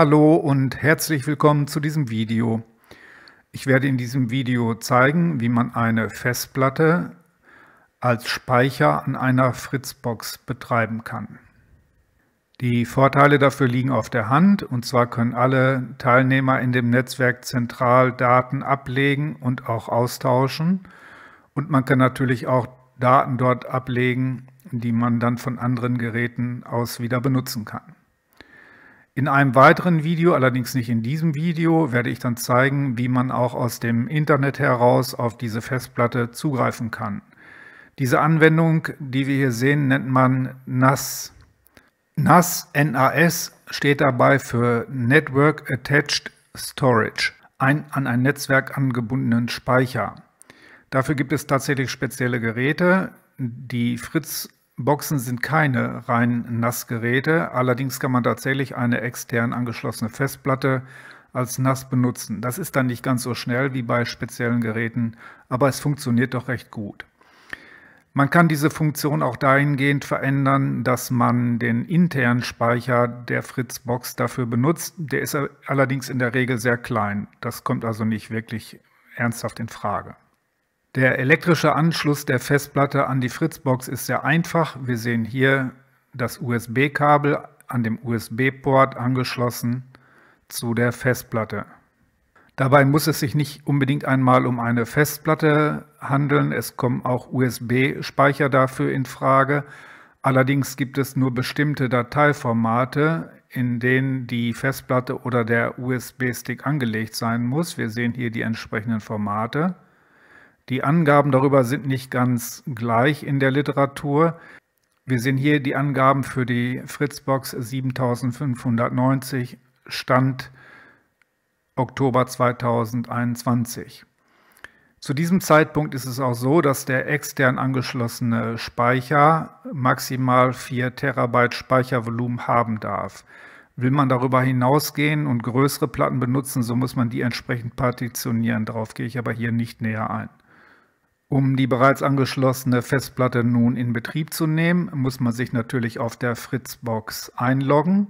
Hallo und herzlich willkommen zu diesem Video. Ich werde in diesem Video zeigen, wie man eine Festplatte als Speicher an einer Fritzbox betreiben kann. Die Vorteile dafür liegen auf der Hand und zwar können alle Teilnehmer in dem Netzwerk zentral Daten ablegen und auch austauschen und man kann natürlich auch Daten dort ablegen, die man dann von anderen Geräten aus wieder benutzen kann. In einem weiteren Video, allerdings nicht in diesem Video, werde ich dann zeigen, wie man auch aus dem Internet heraus auf diese Festplatte zugreifen kann. Diese Anwendung, die wir hier sehen, nennt man NAS. NAS, NAS steht dabei für Network Attached Storage, ein an ein Netzwerk angebundenen Speicher. Dafür gibt es tatsächlich spezielle Geräte. Die Fritz Boxen sind keine rein NAS-Geräte, allerdings kann man tatsächlich eine extern angeschlossene Festplatte als NAS benutzen. Das ist dann nicht ganz so schnell wie bei speziellen Geräten, aber es funktioniert doch recht gut. Man kann diese Funktion auch dahingehend verändern, dass man den internen Speicher der Fritzbox dafür benutzt. Der ist allerdings in der Regel sehr klein. Das kommt also nicht wirklich ernsthaft in Frage. Der elektrische Anschluss der Festplatte an die Fritzbox ist sehr einfach. Wir sehen hier das USB-Kabel an dem USB-Port angeschlossen zu der Festplatte. Dabei muss es sich nicht unbedingt einmal um eine Festplatte handeln. Es kommen auch USB-Speicher dafür in Frage. Allerdings gibt es nur bestimmte Dateiformate, in denen die Festplatte oder der USB-Stick angelegt sein muss. Wir sehen hier die entsprechenden Formate. Die Angaben darüber sind nicht ganz gleich in der Literatur. Wir sehen hier die Angaben für die Fritzbox 7590 Stand Oktober 2021. Zu diesem Zeitpunkt ist es auch so, dass der extern angeschlossene Speicher maximal 4 Terabyte Speichervolumen haben darf. Will man darüber hinausgehen und größere Platten benutzen, so muss man die entsprechend partitionieren. Darauf gehe ich aber hier nicht näher ein. Um die bereits angeschlossene Festplatte nun in Betrieb zu nehmen, muss man sich natürlich auf der Fritzbox einloggen.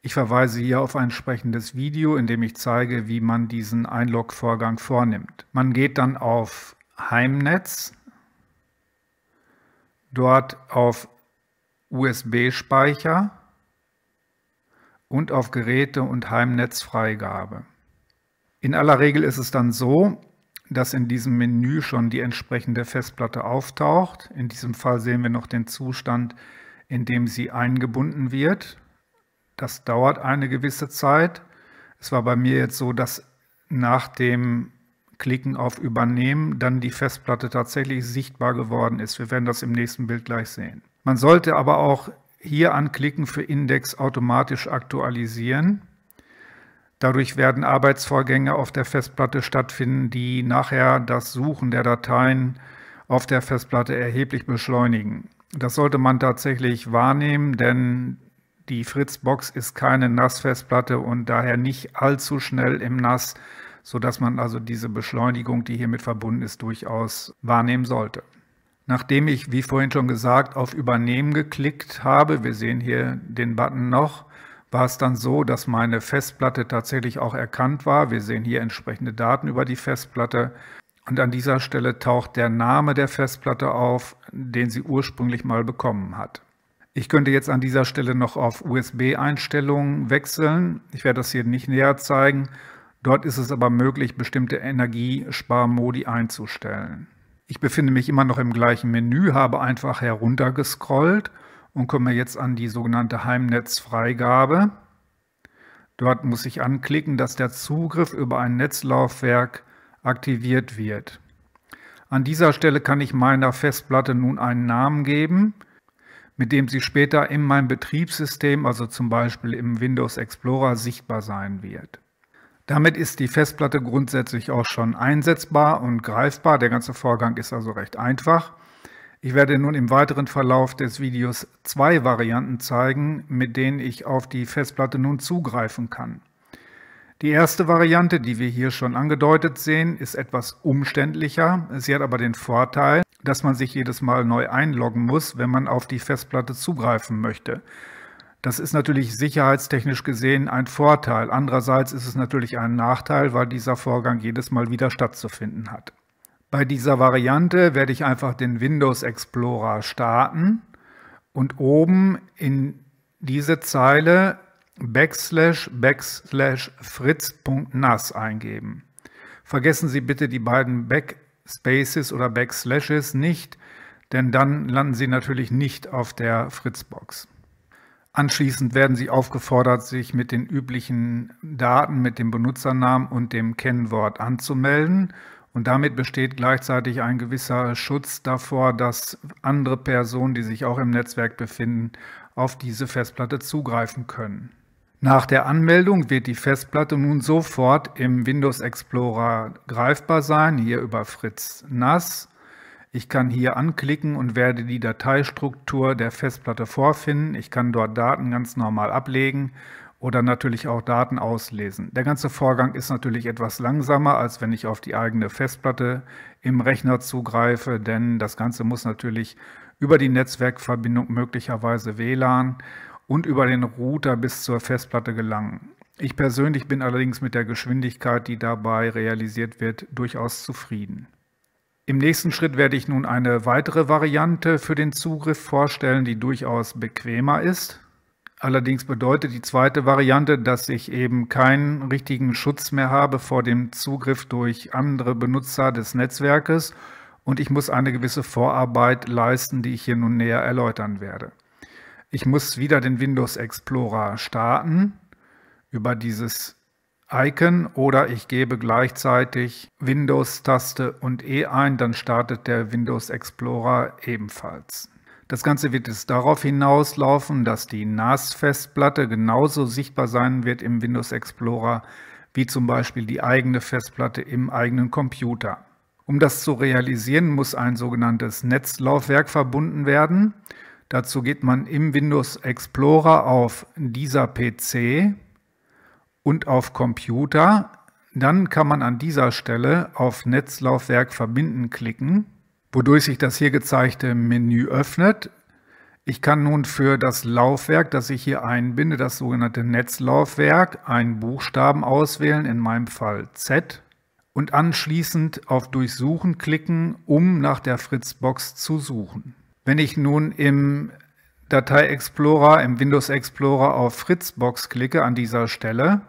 Ich verweise hier auf ein entsprechendes Video, in dem ich zeige, wie man diesen Einlog-Vorgang vornimmt. Man geht dann auf Heimnetz, dort auf USB-Speicher und auf Geräte und Heimnetzfreigabe. In aller Regel ist es dann so, dass in diesem Menü schon die entsprechende Festplatte auftaucht. In diesem Fall sehen wir noch den Zustand, in dem sie eingebunden wird. Das dauert eine gewisse Zeit. Es war bei mir jetzt so, dass nach dem Klicken auf Übernehmen dann die Festplatte tatsächlich sichtbar geworden ist. Wir werden das im nächsten Bild gleich sehen. Man sollte aber auch hier anklicken für Index automatisch aktualisieren. Dadurch werden Arbeitsvorgänge auf der Festplatte stattfinden, die nachher das Suchen der Dateien auf der Festplatte erheblich beschleunigen. Das sollte man tatsächlich wahrnehmen, denn die Fritzbox ist keine NAS-Festplatte und daher nicht allzu schnell im NAS, sodass man also diese Beschleunigung, die hiermit verbunden ist, durchaus wahrnehmen sollte. Nachdem ich, wie vorhin schon gesagt, auf Übernehmen geklickt habe, wir sehen hier den Button noch, war es dann so, dass meine Festplatte tatsächlich auch erkannt war. Wir sehen hier entsprechende Daten über die Festplatte. Und an dieser Stelle taucht der Name der Festplatte auf, den sie ursprünglich mal bekommen hat. Ich könnte jetzt an dieser Stelle noch auf USB-Einstellungen wechseln. Ich werde das hier nicht näher zeigen. Dort ist es aber möglich, bestimmte Energiesparmodi einzustellen. Ich befinde mich immer noch im gleichen Menü, habe einfach heruntergescrollt und kommen wir jetzt an die sogenannte Heimnetzfreigabe. Dort muss ich anklicken, dass der Zugriff über ein Netzlaufwerk aktiviert wird. An dieser Stelle kann ich meiner Festplatte nun einen Namen geben, mit dem sie später in meinem Betriebssystem, also zum Beispiel im Windows Explorer, sichtbar sein wird. Damit ist die Festplatte grundsätzlich auch schon einsetzbar und greifbar. Der ganze Vorgang ist also recht einfach. Ich werde nun im weiteren Verlauf des Videos zwei Varianten zeigen, mit denen ich auf die Festplatte nun zugreifen kann. Die erste Variante, die wir hier schon angedeutet sehen, ist etwas umständlicher. Sie hat aber den Vorteil, dass man sich jedes Mal neu einloggen muss, wenn man auf die Festplatte zugreifen möchte. Das ist natürlich sicherheitstechnisch gesehen ein Vorteil. Andererseits ist es natürlich ein Nachteil, weil dieser Vorgang jedes Mal wieder stattzufinden hat. Bei dieser Variante werde ich einfach den Windows Explorer starten und oben in diese Zeile backslash backslash fritz.nas eingeben. Vergessen Sie bitte die beiden Backspaces oder Backslashes nicht, denn dann landen Sie natürlich nicht auf der Fritzbox. Anschließend werden Sie aufgefordert, sich mit den üblichen Daten, mit dem Benutzernamen und dem Kennwort anzumelden und damit besteht gleichzeitig ein gewisser Schutz davor, dass andere Personen, die sich auch im Netzwerk befinden, auf diese Festplatte zugreifen können. Nach der Anmeldung wird die Festplatte nun sofort im Windows Explorer greifbar sein, hier über Fritz NAS. Ich kann hier anklicken und werde die Dateistruktur der Festplatte vorfinden. Ich kann dort Daten ganz normal ablegen oder natürlich auch Daten auslesen. Der ganze Vorgang ist natürlich etwas langsamer, als wenn ich auf die eigene Festplatte im Rechner zugreife, denn das Ganze muss natürlich über die Netzwerkverbindung möglicherweise WLAN und über den Router bis zur Festplatte gelangen. Ich persönlich bin allerdings mit der Geschwindigkeit, die dabei realisiert wird, durchaus zufrieden. Im nächsten Schritt werde ich nun eine weitere Variante für den Zugriff vorstellen, die durchaus bequemer ist. Allerdings bedeutet die zweite Variante, dass ich eben keinen richtigen Schutz mehr habe vor dem Zugriff durch andere Benutzer des Netzwerkes und ich muss eine gewisse Vorarbeit leisten, die ich hier nun näher erläutern werde. Ich muss wieder den Windows Explorer starten über dieses Icon oder ich gebe gleichzeitig Windows-Taste und E ein, dann startet der Windows Explorer ebenfalls. Das Ganze wird es darauf hinauslaufen, dass die NAS-Festplatte genauso sichtbar sein wird im Windows Explorer wie zum Beispiel die eigene Festplatte im eigenen Computer. Um das zu realisieren, muss ein sogenanntes Netzlaufwerk verbunden werden. Dazu geht man im Windows Explorer auf dieser PC und auf Computer. Dann kann man an dieser Stelle auf Netzlaufwerk verbinden klicken wodurch sich das hier gezeigte Menü öffnet. Ich kann nun für das Laufwerk, das ich hier einbinde, das sogenannte Netzlaufwerk, einen Buchstaben auswählen, in meinem Fall Z, und anschließend auf Durchsuchen klicken, um nach der Fritzbox zu suchen. Wenn ich nun im Datei Explorer, im Windows Explorer auf Fritzbox klicke an dieser Stelle,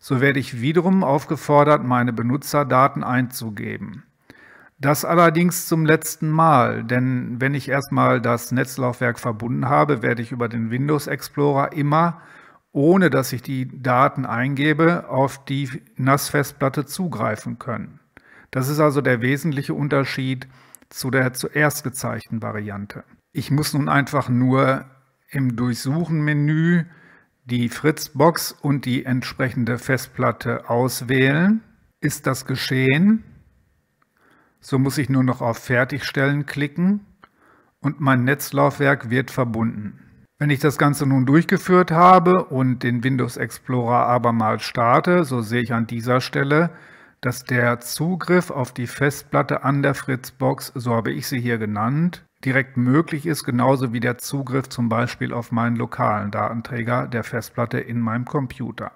so werde ich wiederum aufgefordert, meine Benutzerdaten einzugeben. Das allerdings zum letzten Mal, denn wenn ich erstmal das Netzlaufwerk verbunden habe, werde ich über den Windows Explorer immer, ohne dass ich die Daten eingebe, auf die NAS-Festplatte zugreifen können. Das ist also der wesentliche Unterschied zu der zuerst gezeigten Variante. Ich muss nun einfach nur im Durchsuchen-Menü die Fritzbox und die entsprechende Festplatte auswählen. Ist das geschehen, so muss ich nur noch auf Fertigstellen klicken und mein Netzlaufwerk wird verbunden. Wenn ich das Ganze nun durchgeführt habe und den Windows Explorer abermals starte, so sehe ich an dieser Stelle, dass der Zugriff auf die Festplatte an der Fritzbox, so habe ich sie hier genannt, direkt möglich ist, genauso wie der Zugriff zum Beispiel auf meinen lokalen Datenträger der Festplatte in meinem Computer.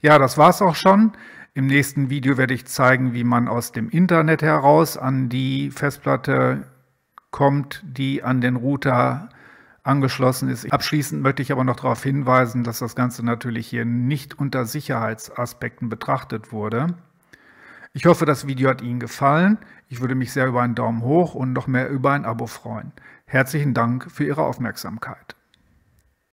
Ja, das war's auch schon. Im nächsten Video werde ich zeigen, wie man aus dem Internet heraus an die Festplatte kommt, die an den Router angeschlossen ist. Abschließend möchte ich aber noch darauf hinweisen, dass das Ganze natürlich hier nicht unter Sicherheitsaspekten betrachtet wurde. Ich hoffe, das Video hat Ihnen gefallen. Ich würde mich sehr über einen Daumen hoch und noch mehr über ein Abo freuen. Herzlichen Dank für Ihre Aufmerksamkeit.